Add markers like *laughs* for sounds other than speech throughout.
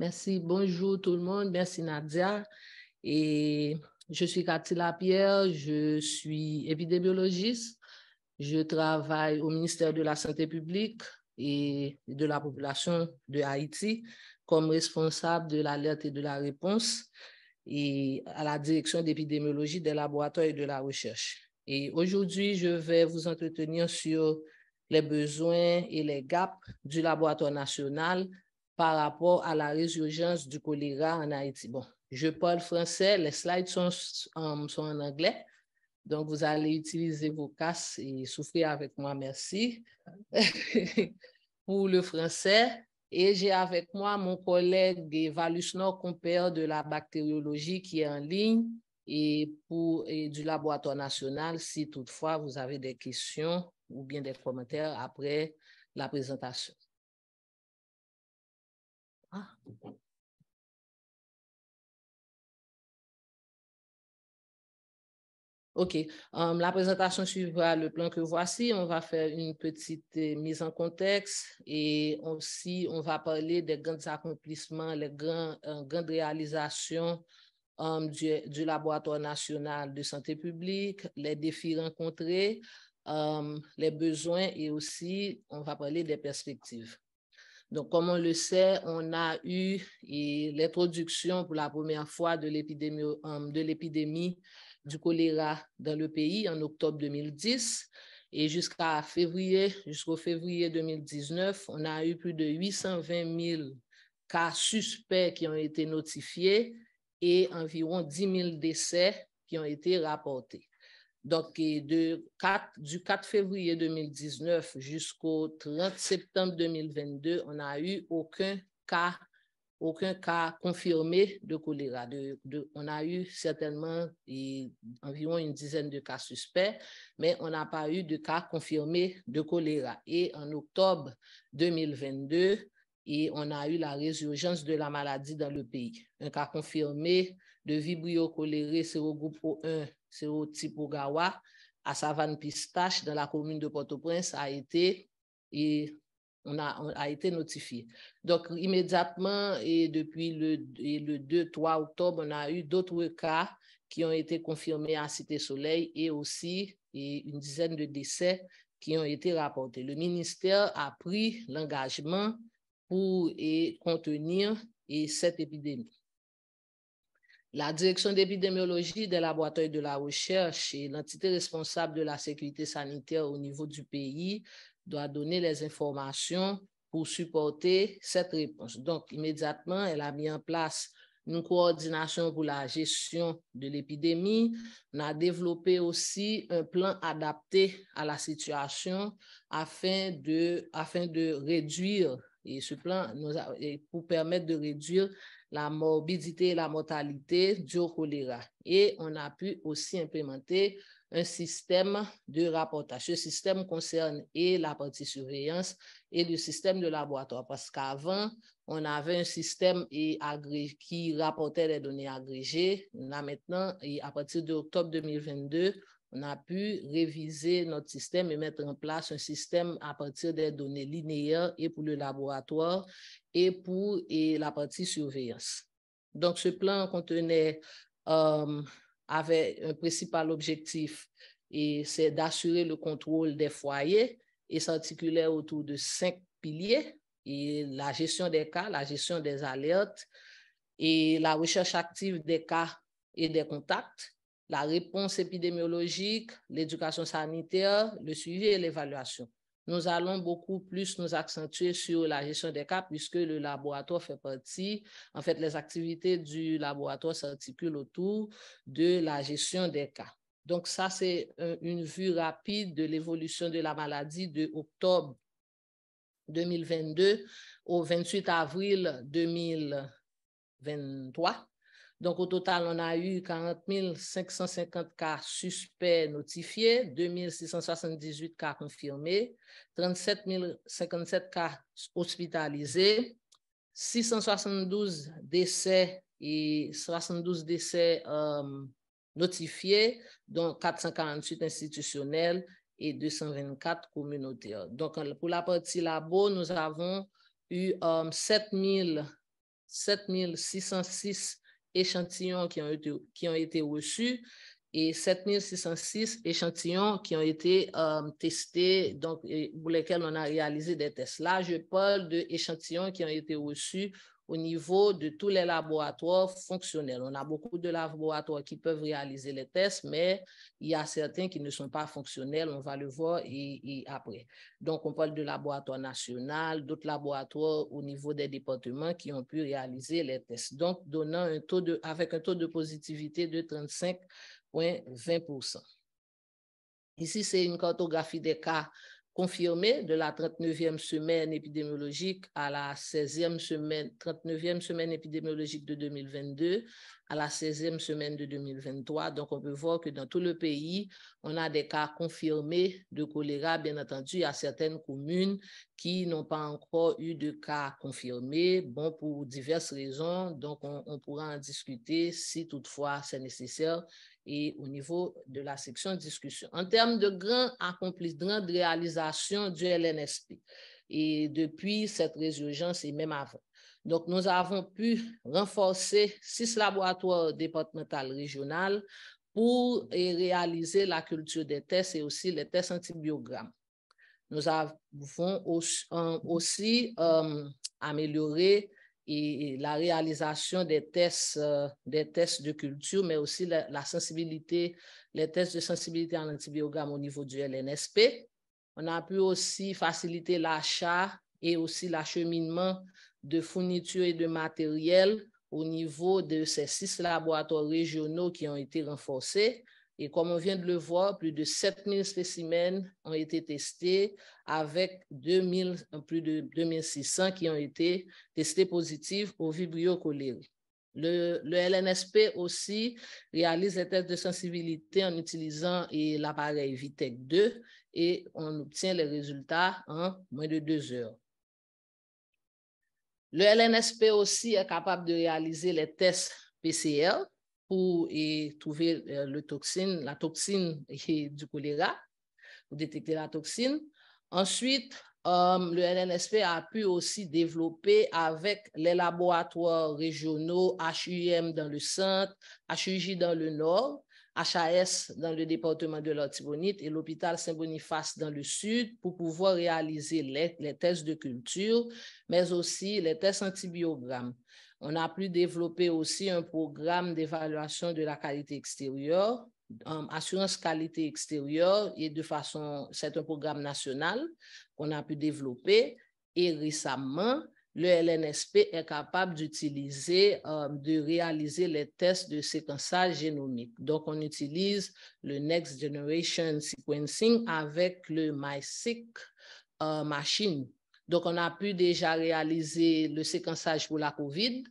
Merci. Bonjour tout le monde. Merci Nadia. Et je suis Cathy Lapierre. Je suis épidémiologiste. Je travaille au ministère de la Santé publique et de la population de Haïti comme responsable de l'alerte et de la réponse et à la direction d'épidémiologie des laboratoires et de la recherche. Et aujourd'hui, je vais vous entretenir sur les besoins et les gaps du laboratoire national par rapport à la résurgence du choléra en Haïti. Bon, je parle français, les slides sont, sont en anglais. Donc, vous allez utiliser vos casques et souffrir avec moi, merci, *laughs* pour le français. Et j'ai avec moi mon collègue Valusnor Compère de la bactériologie qui est en ligne et, pour, et du laboratoire national si toutefois vous avez des questions ou bien des commentaires après la présentation. OK. Hum, la présentation suivra le plan que voici. On va faire une petite euh, mise en contexte et aussi on va parler des grands accomplissements, les euh, grandes réalisations hum, du, Laboratoire national de santé publique, les défis rencontrés, hum, les besoins et aussi on va parler des perspectives. Donc, comme on le sait, on a eu l'introduction les productions pour la première fois euh, de l'épidémie du choléra dans le pays en octobre 2010. Et jusqu'à février, jusqu'au février 2019, on a eu plus de 820 000 cas suspects qui ont été notifiés et environ 10 000 décès qui ont été rapportés. Donc, du 4 février 2019 jusqu'au 30 septembre 2022, on n'a eu aucun cas, aucun cas confirmé de choléra. on a eu certainement environ une dizaine de cas suspects, mais on n'a pas eu de cas confirmés de choléra. Et en octobre 2022, on a eu la résurgence de la maladie dans le pays. Un cas confirmé de vibrio-choléré au O1 c'est au Tipogawa, à Savane Pistache, dans la commune de Port-au-Prince, a été et on a, été notifié. Donc, immédiatement, et depuis le, 2-3 octobre, on a eu d'autres cas qui ont été confirmés à Cité Soleil et aussi une dizaine de décès qui ont été rapportés. Le ministère a pris l'engagement pour contenir cette épidémie. La direction d'épidémiologie des laboratoires de la recherche et l'entité responsable de la sécurité sanitaire au niveau du pays doit donner les informations pour supporter cette réponse. Donc, immédiatement, elle a mis en place une coordination pour la gestion de l'épidémie. On a développé aussi un plan adapté à la situation afin de, afin de réduire, et ce plan nous pour permettre de réduire la morbidité et la mortalité du choléra. Et on a pu aussi implémenter un système de rapportage. Ce système concerne et la partie surveillance et le système de laboratoire, parce qu'avant, on avait un système et qui rapportait les données agrégées. Là maintenant, et à partir d'octobre 2022, on a pu réviser notre système et mettre en place un système à partir des données linéaires et pour le laboratoire et pour la partie surveillance. Donc, ce plan contenait, euh, avait un principal objectif et c'est d'assurer le contrôle des foyers et s'articulait autour de cinq piliers et la gestion des cas, la gestion des alertes et la recherche active des cas et des contacts, la réponse épidémiologique, l'éducation sanitaire, le suivi et l'évaluation. Nous allons beaucoup plus nous accentuer sur la gestion des cas puisque le laboratoire fait partie, en fait, les activités du laboratoire s'articulent autour de la gestion des cas. Donc ça, c'est une vue rapide de l'évolution de la maladie de octobre 2022 au 28 avril 2023. Donc, au total, on a eu 40 550 cas suspects notifiés, 2 678 cas confirmés, 37 057 cas hospitalisés, 672 décès et 72 décès euh, notifiés, dont 448 institutionnels et 224 communautaires. Donc, pour la partie labo, nous avons eu euh, 7 7606 échantillons qui ont été, qui ont été reçus et 7606 échantillons qui ont été euh, testés, donc, pour lesquels on a réalisé des tests. Là, je parle d'échantillons qui ont été reçus au niveau de tous les laboratoires fonctionnels. On a beaucoup de laboratoires qui peuvent réaliser les tests, mais il y a certains qui ne sont pas fonctionnels, on va le voir et, après. Donc, on parle de laboratoire national, d'autres laboratoires au niveau des départements qui ont pu réaliser les tests. Donc, donnant un taux de, avec un taux de positivité de 35,20 Ici, c'est une cartographie des cas confirmé de la 39e semaine épidémiologique à la 16e semaine, 39e semaine épidémiologique de 2022 à la 16e semaine de 2023. Donc, on peut voir que dans tout le pays, on a des cas confirmés de choléra, bien entendu, il y a certaines communes qui n'ont pas encore eu de cas confirmés, bon, pour diverses raisons. Donc, on, pourra en discuter si toutefois c'est nécessaire et au niveau de la section discussion. En termes de grands accomplissement, de réalisation du LNSP, et depuis cette résurgence et même avant. Donc, nous avons pu renforcer six laboratoires départementaux régionaux pour réaliser la culture des tests et aussi les tests antibiogrammes. Nous avons aussi, euh, euh, amélioré la réalisation des tests, euh, des tests de culture, mais aussi la, sensibilité, les tests de sensibilité en antibiogramme au niveau du LNSP. On a pu aussi faciliter l'achat et aussi l'acheminement de fourniture et de matériel au niveau de ces six laboratoires régionaux qui ont été renforcés. Et comme on vient de le voir, plus de 7000 spécimens ont été testés avec plus de 2600 qui ont été testés positifs au vibrio Le, LNSP aussi réalise des tests de sensibilité en utilisant l'appareil Vitec 2 et on obtient les résultats en moins de deux heures. Le LNSP aussi est capable de réaliser les tests PCR pour trouver euh, la toxine du choléra, pour détecter la toxine. Ensuite, euh, le LNSP a pu aussi développer avec les laboratoires régionaux HUM dans le centre, HUJ dans le nord, HAS dans le département de Tibonite et l'hôpital Saint-Boniface dans le sud pour pouvoir réaliser les, tests de culture, mais aussi les tests antibiogrammes. On a pu développer aussi un programme d'évaluation de la qualité extérieure, assurance qualité extérieure, et de façon, c'est un programme national qu'on a pu développer. Et récemment, le LNSP est capable d'utiliser, euh, de réaliser les tests de séquençage génomique. Donc, on utilise le Next Generation Sequencing avec le MySeq euh, machine. Donc, on a pu déjà réaliser le séquençage pour la COVID,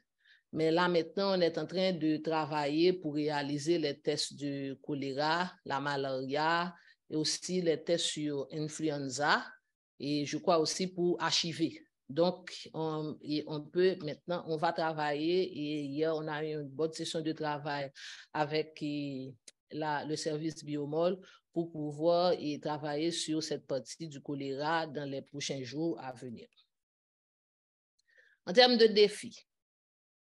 mais là maintenant, on est en train de travailler pour réaliser les tests de choléra, la malaria et aussi les tests sur influenza et je crois aussi pour HIV. Donc, on, peut maintenant, on va travailler et hier, on a eu une bonne session de travail avec le service Biomol pour pouvoir travailler sur cette partie du choléra dans les prochains jours à venir. En termes de défis,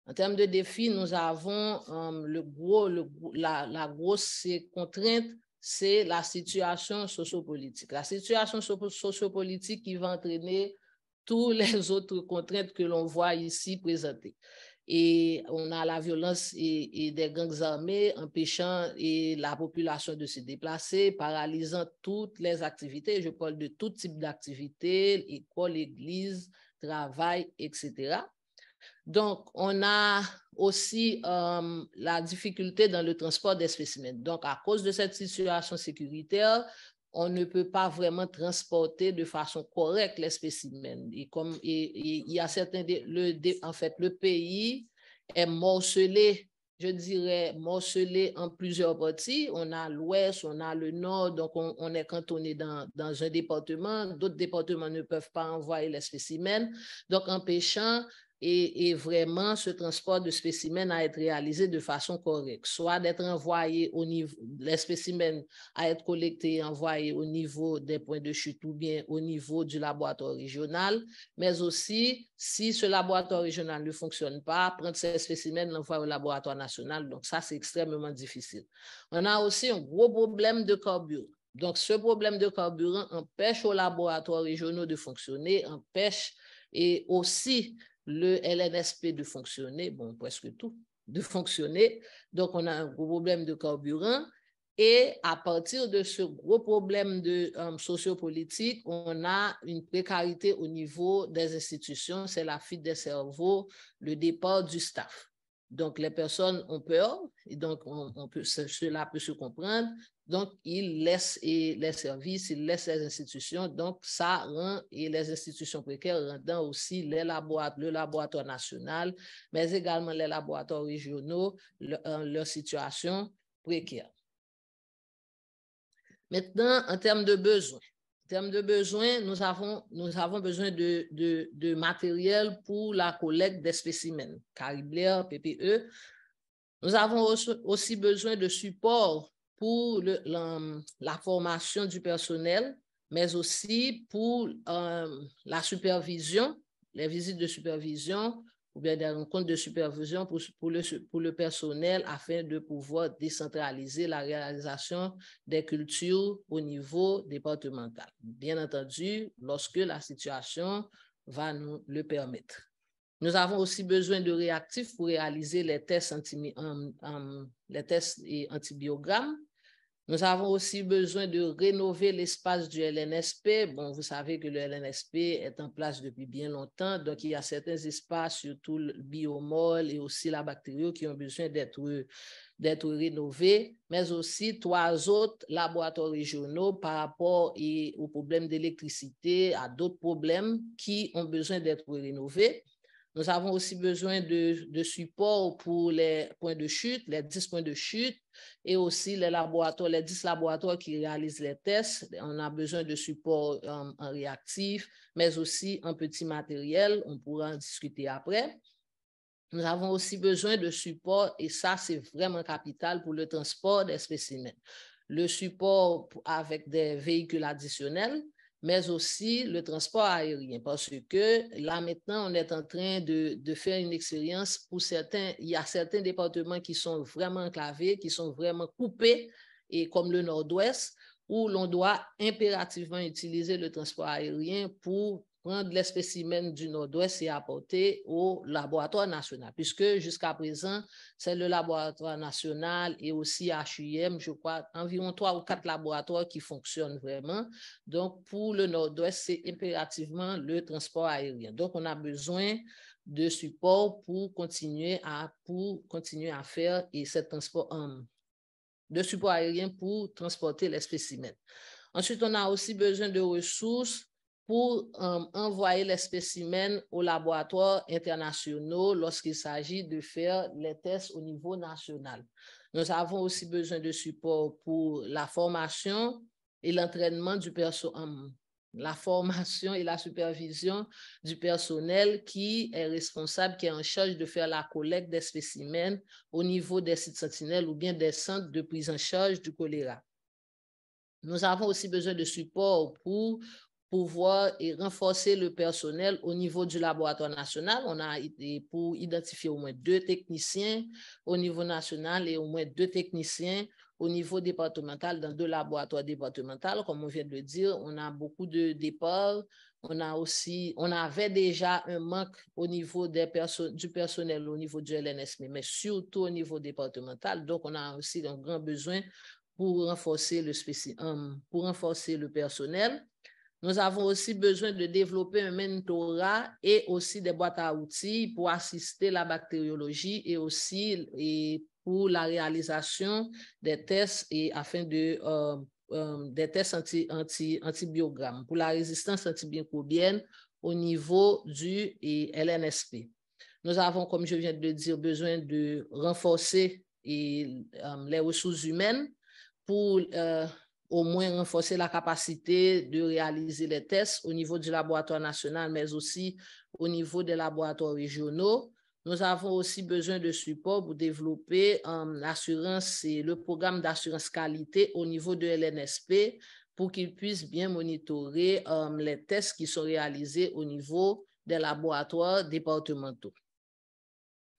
en termes de défis, nous avons euh, le la, la grosse contrainte c'est la situation sociopolitique. La situation sociopolitique qui va entraîner toutes les *laughs* autres contraintes que l'on voit ici présentées. Et on a la violence et, des gangs armés empêchant et la population de se déplacer, paralysant toutes les activités. Je parle de tout type d'activités, école, église, travail, etc. Donc, on a aussi euh, la difficulté dans le transport des spécimens. Donc, à cause de cette situation sécuritaire, on ne peut pas vraiment transporter de façon correcte les spécimens. Et comme il y a certains, le, en fait, le pays est morcelé, je dirais morcelé en plusieurs parties. On a l'ouest, on a le nord, donc on, on est cantonné dans, dans un département. D'autres départements ne peuvent pas envoyer les spécimens, donc empêchant et, vraiment ce transport de spécimens à être réalisé de façon correcte, soit d'être envoyé au niveau, les spécimens à être collectés et envoyés au niveau des points de chute ou bien au niveau du laboratoire régional, mais aussi, si ce laboratoire régional ne fonctionne pas, prendre ces spécimens, l'envoyer au laboratoire national. Donc, ça, c'est extrêmement difficile. On a aussi un gros problème de carburant. Donc, ce problème de carburant empêche aux laboratoires régionaux de fonctionner, empêche et aussi le LNSP de fonctionner, bon, presque tout, de fonctionner. Donc, on a un gros problème de carburant. Et à partir de ce gros problème de socio euh, sociopolitique, on a une précarité au niveau des institutions, c'est la fuite des cerveaux, le départ du staff. Donc, les personnes ont peur, et donc on, peut, cela peut se comprendre. Donc, ils laissent les services, ils laissent les institutions. Donc, ça rend, et les institutions précaires rendant aussi les le laboratoire national, mais également les laboratoires régionaux, leur situation précaire. Maintenant, en termes de besoins. En termes de besoins, nous avons, besoin de, matériel pour la collecte des spécimens, cariblaires, PPE. Nous avons aussi besoin de supports pour la, formation du personnel, mais aussi pour euh, la supervision, les visites de supervision ou bien des rencontres de supervision pour, pour, le, pour le personnel afin de pouvoir décentraliser la réalisation des cultures au niveau départemental. Bien entendu, lorsque la situation va nous le permettre. Nous avons aussi besoin de réactifs pour réaliser les tests, les tests et antibiogrammes nous avons aussi besoin de rénover l'espace du LNSP. Bon, vous savez que le LNSP est en place depuis bien longtemps, donc il y a certains espaces, surtout le biomol et aussi la bactérie, qui ont besoin d'être d'être rénovés, mais aussi trois autres laboratoires régionaux par rapport et aux problèmes d'électricité, à d'autres problèmes qui ont besoin d'être rénovés. Nous avons aussi besoin de, support pour les points de chute, les 10 points de chute, et aussi les laboratoires, les 10 laboratoires qui réalisent les tests. On a besoin de support en, en réactif, mais aussi en petit matériel. On pourra en discuter après. Nous avons aussi besoin de support, et ça, c'est vraiment capital pour le transport des spécimens. Le support avec des véhicules additionnels, mais aussi le transport aérien, parce que là maintenant, on est en train de, faire une expérience pour certains, il y a certains départements qui sont vraiment enclavés, qui sont vraiment coupés, et comme le nord-ouest, où l'on doit impérativement utiliser le transport aérien pour prendre les spécimens du Nord-Ouest et apporter au laboratoire national, puisque jusqu'à présent, c'est le laboratoire national et aussi HUM, je crois, environ trois ou quatre laboratoires qui fonctionnent vraiment. Donc, pour le Nord-Ouest, c'est impérativement le transport aérien. Donc, on a besoin de support pour continuer à, pour continuer à faire et ce transport euh, de support aérien pour transporter les spécimens. Ensuite, on a aussi besoin de ressources pour euh, envoyer les spécimens aux laboratoires internationaux lorsqu'il s'agit de faire les tests au niveau national. Nous avons aussi besoin de support pour la formation et l'entraînement du personnel, euh, la formation et la supervision du personnel qui est responsable, qui est en charge de faire la collecte des spécimens au niveau des sites sentinelles ou bien des centres de prise en charge du choléra. Nous avons aussi besoin de support pour pour voir et renforcer le personnel au niveau du laboratoire national. On a été pour identifier au moins deux techniciens au niveau national et au moins deux techniciens au niveau départemental dans deux laboratoires départementaux. Comme on vient de le dire, on a beaucoup de départs. On a aussi, on avait déjà un manque au niveau des personnes, du personnel au niveau du LNS, mais, surtout au niveau départemental. Donc, on a aussi un grand besoin pour renforcer le, pour renforcer le personnel. Nous avons aussi besoin de développer un mentorat et aussi des boîtes à outils pour assister la bactériologie et aussi et pour la réalisation des tests et afin de euh, euh, des tests anti, antibiogrammes pour la résistance antimicrobienne au niveau du LNSP. Nous avons, comme je viens de le dire, besoin de renforcer euh, les ressources humaines pour au moins renforcer la capacité de réaliser les tests au niveau du laboratoire national, mais aussi au niveau des laboratoires régionaux. Nous avons aussi besoin de support pour développer l'assurance et le programme d'assurance qualité au niveau de l'NSP pour qu'ils puissent bien monitorer euh, les tests qui sont réalisés au niveau des laboratoires départementaux.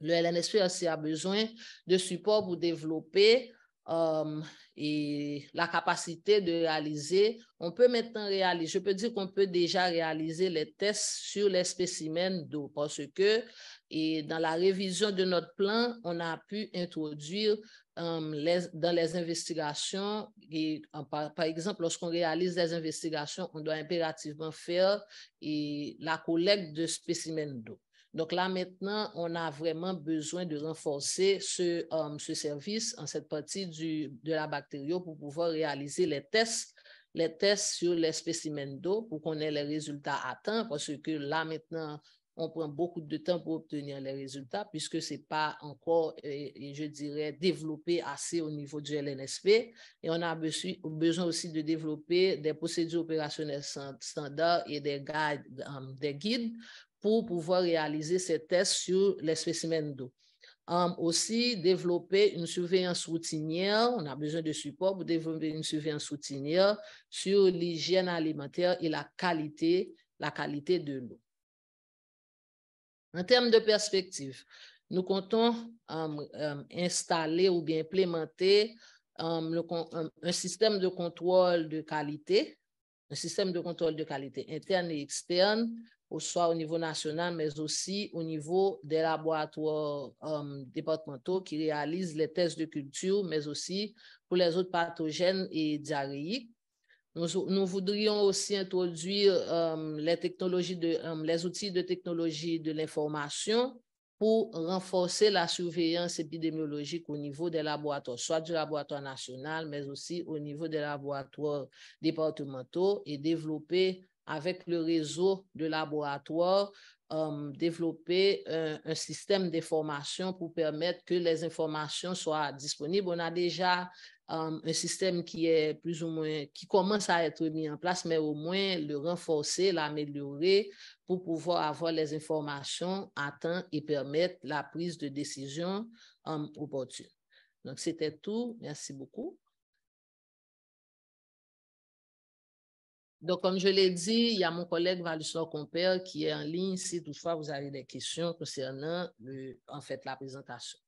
Le LNSP aussi a besoin de support pour développer euh, et la capacité de réaliser, on peut maintenant réaliser, je peux dire qu'on peut déjà réaliser les tests sur les spécimens d'eau parce que et dans la révision de notre plan, on a pu introduire euh, dans les investigations, et, euh, par, par, exemple, lorsqu'on réalise des investigations, on doit impérativement faire et la collecte de spécimens d'eau. Donc là, maintenant, on a vraiment besoin de renforcer ce, euh, ce service en cette partie du, de la bactérie pour pouvoir réaliser les tests les tests sur les spécimens d'eau pour qu'on ait les résultats à temps, parce que là maintenant, on prend beaucoup de temps pour obtenir les résultats, puisque ce n'est pas encore, euh, je dirais, développé assez au niveau du LNSP. Et on a besoin aussi de développer des procédures opérationnelles standards et des, guides, euh, des guides pour pouvoir réaliser ces tests sur les spécimens d'eau. aussi, développer une surveillance routinière, on a besoin de support pour développer une surveillance routinière sur l'hygiène alimentaire et la qualité, la qualité de l'eau. En termes de perspective, nous comptons installer ou bien implémenter un système de contrôle de qualité, un système de contrôle de qualité interne et externe soit au niveau national, mais aussi au niveau des laboratoires euh, départementaux qui réalisent les tests de culture, mais aussi pour les autres pathogènes et diarrhéiques. Nous, voudrions aussi introduire euh, les, technologies de, euh, les outils de technologie de l'information pour renforcer la surveillance épidémiologique au niveau des laboratoires, soit du laboratoire national, mais aussi au niveau des laboratoires départementaux et développer avec le réseau de laboratoires, euh, développer un, système d'information pour permettre que les informations soient disponibles. On a déjà euh, un système qui est plus ou moins, qui commence à être mis en place, mais au moins le renforcer, l'améliorer pour pouvoir avoir les informations à temps et permettre la prise de décision euh, opportune. Donc, c'était tout. Merci beaucoup. Donc, comme je l'ai dit, il y a mon collègue Valussor Compère qui est en ligne si toutefois vous avez des questions concernant en fait, la présentation.